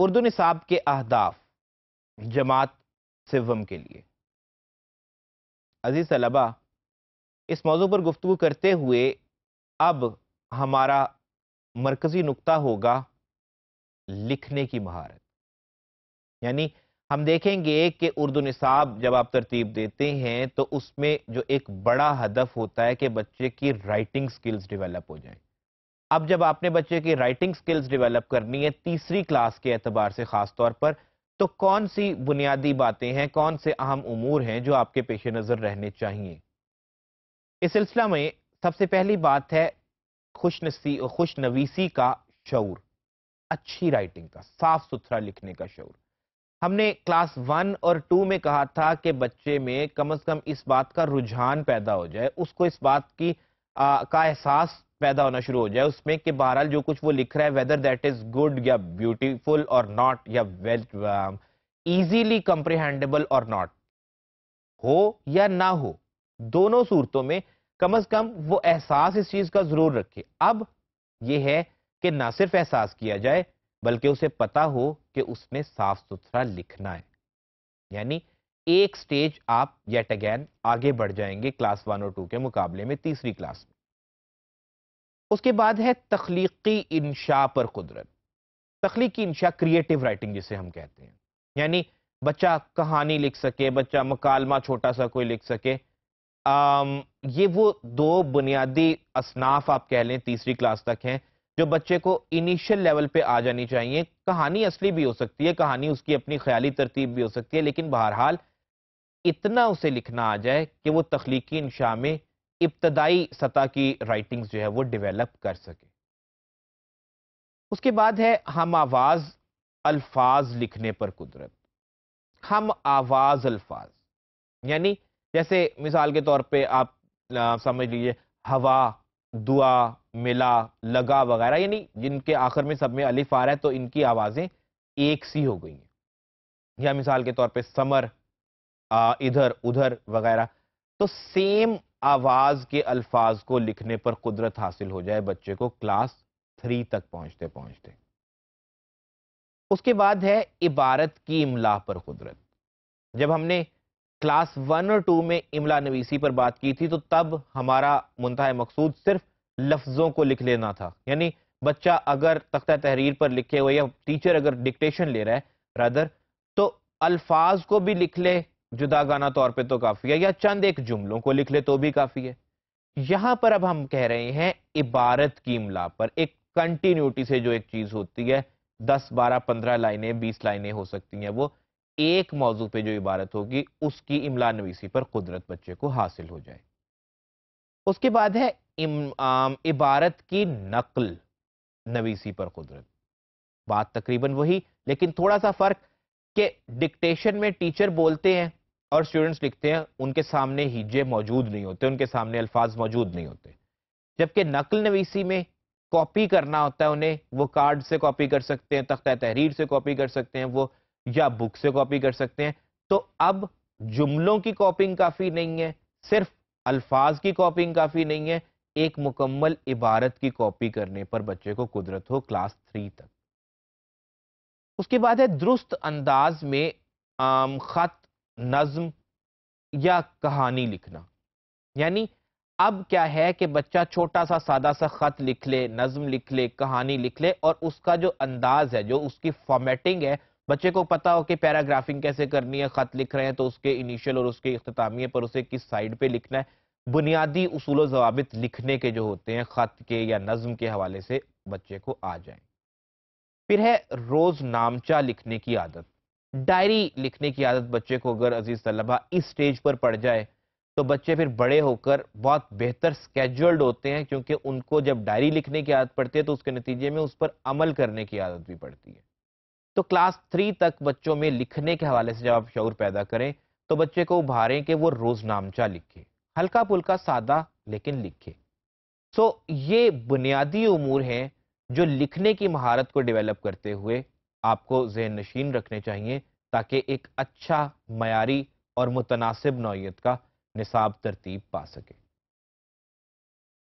उर्दू निसाब के अहदाफ जमात सिवम के लिए अजीज़ तलबा इस मौजू पर गुफ्तु करते हुए अब हमारा मरकज़ी नुकता होगा लिखने की महारत यानी हम देखेंगे कि उर्दू निसाब जब आप तरतीब देते हैं तो उसमें जो एक बड़ा हदफ होता है कि बच्चे की राइटिंग स्किल्स डेवलप हो जाएं अब जब आपने बच्चे की राइटिंग स्किल्स डेवलप करनी है तीसरी क्लास के एतबार से खास तौर पर तो कौन सी बुनियादी बातें हैं कौन से अहम उमूर हैं जो आपके पेश नज़र रहने चाहिए इस सिलसिला में सबसे पहली बात है खुशनसी खुश नवीसी का शौर अच्छी राइटिंग का साफ सुथरा लिखने का शौर हमने क्लास वन और टू में कहा था कि बच्चे में कम अज कम इस बात का रुझान पैदा हो जाए उसको इस बात की आ, का एहसास पैदा होना शुरू हो जाए उसमें कि बहरहाल जो कुछ वो लिख रहा है वेदर दैट इज गुड या ब्यूटीफुल और नॉट या वेल इजीली कंप्रिहेंडेबल और नॉट हो या ना हो दोनों सूरतों में कम अज कम वो एहसास इस चीज का जरूर रखे अब ये है कि ना सिर्फ एहसास किया जाए बल्कि उसे पता हो कि उसने साफ सुथरा लिखना है यानी एक स्टेज आप येट अगैन आगे बढ़ जाएंगे क्लास वन और टू के मुकाबले में तीसरी क्लास में उसके बाद है तख्लीकी इंशा पर कुदरत तख्लीकी इंशा क्रिएटिव राइटिंग जिसे हम कहते हैं यानी बच्चा कहानी लिख सके बच्चा मकालमा छोटा सा कोई लिख सके आम, ये वो दो बुनियादी असनाफ आप कह लें तीसरी क्लास तक हैं जो बच्चे को इनिशियल लेवल पे आ जानी चाहिए कहानी असली भी हो सकती है कहानी उसकी अपनी ख्याली तरतीब भी हो सकती है लेकिन बहरहाल इतना उसे लिखना आ जाए कि वो तख्लीकी इंशा में इब्तदाई सतह की राइटिंग्स जो है वो डेवलप कर सके उसके बाद है हम आवाज़ अल्फाज लिखने पर कुदरत हम आवाज़ अल्फाज यानी जैसे मिसाल के तौर पे आप आ, समझ लीजिए हवा दुआ मिला लगा वगैरह यानी जिनके आखिर में सब में अलिफ आ रहा है तो इनकी आवाज़ें एक सी हो गई हैं या मिसाल के तौर पे समर आ, इधर उधर वगैरह तो सेम आवाज के अल्फाज को लिखने पर कुदरत हासिल हो जाए बच्चे को क्लास थ्री तक पहुंचते पहुंचते उसके बाद है इबारत की इमला पर कुदरत जब हमने क्लास वन और टू में इमला नवीसी पर बात की थी तो तब हमारा मुंतः मकसूद सिर्फ लफ्जों को लिख लेना था यानी बच्चा अगर तख्ता तहरीर पर लिखे हुए या टीचर अगर डिक्टेशन ले रहा है रदर तो अल्फाज को भी लिख ले जुदागाना तौर पे तो काफी है या चंद एक जुमलों को लिख ले तो भी काफी है यहां पर अब हम कह रहे हैं इबारत की इमला पर एक कंटिन्यूटी से जो एक चीज होती है दस बारह पंद्रह लाइनें बीस लाइनें हो सकती हैं वो एक मौजू पे जो इबारत होगी उसकी इमला नवीसी पर कुदरत बच्चे को हासिल हो जाए उसके बाद है इम, इबारत की नकल नवीसी पर कुदरत बात तकरीबन वही लेकिन थोड़ा सा फर्क के डिक्टेशन में टीचर बोलते हैं और स्टूडेंट्स लिखते हैं उनके सामने हिज्जे मौजूद नहीं होते उनके सामने अल्फाज मौजूद नहीं होते जबकि नकल नवीसी में कॉपी करना होता है उन्हें वो कार्ड से कॉपी कर सकते हैं तख्ता तहरीर से कॉपी कर सकते हैं वो या बुक से कॉपी कर सकते हैं तो अब जुमलों की कॉपिंग काफ़ी नहीं है सिर्फ अल्फाज की कॉपिंग काफ़ी नहीं है एक मुकम्मल इबारत की कॉपी करने पर बच्चे को कुदरत हो क्लास थ्री तक उसके बाद है दुरुस्त अंदाज में आम खत नज्म या कहानी लिखना यानी अब क्या है कि बच्चा छोटा सा सादा सा खत लिख ले नज्म लिख ले कहानी लिख ले और उसका जो अंदाज है जो उसकी फॉर्मेटिंग है बच्चे को पता हो कि पैराग्राफिंग कैसे करनी है खत लिख रहे हैं तो उसके इनिशियल और उसके अख्तामिए पर उसे किस साइड पे लिखना है बुनियादी उसूल जवाबित लिखने के जो होते हैं खत के या नज्म के हवाले से बच्चे को आ जाए फिर है रोज नामचा लिखने की आदत डायरी लिखने की आदत बच्चे को अगर अजीज तलबा इस स्टेज पर पड़ जाए तो बच्चे फिर बड़े होकर बहुत बेहतर स्केजुअल्ड होते हैं क्योंकि उनको जब डायरी लिखने की आदत पड़ती है तो उसके नतीजे में उस पर अमल करने की आदत भी पड़ती है तो क्लास थ्री तक बच्चों में लिखने के हवाले से जब आप शौर पैदा करें तो बच्चे को उभारें कि वो रोजनामचा लिखे हल्का पुल्का सादा लेकिन लिखे सो ये बुनियादी उमूर हैं जो लिखने की महारत को डिवेलप करते हुए आपको जहन नशीन रखने चाहिए ताकि एक अच्छा मयारी और मुतनासिब नौीयत का निसाब तरतीब पा सके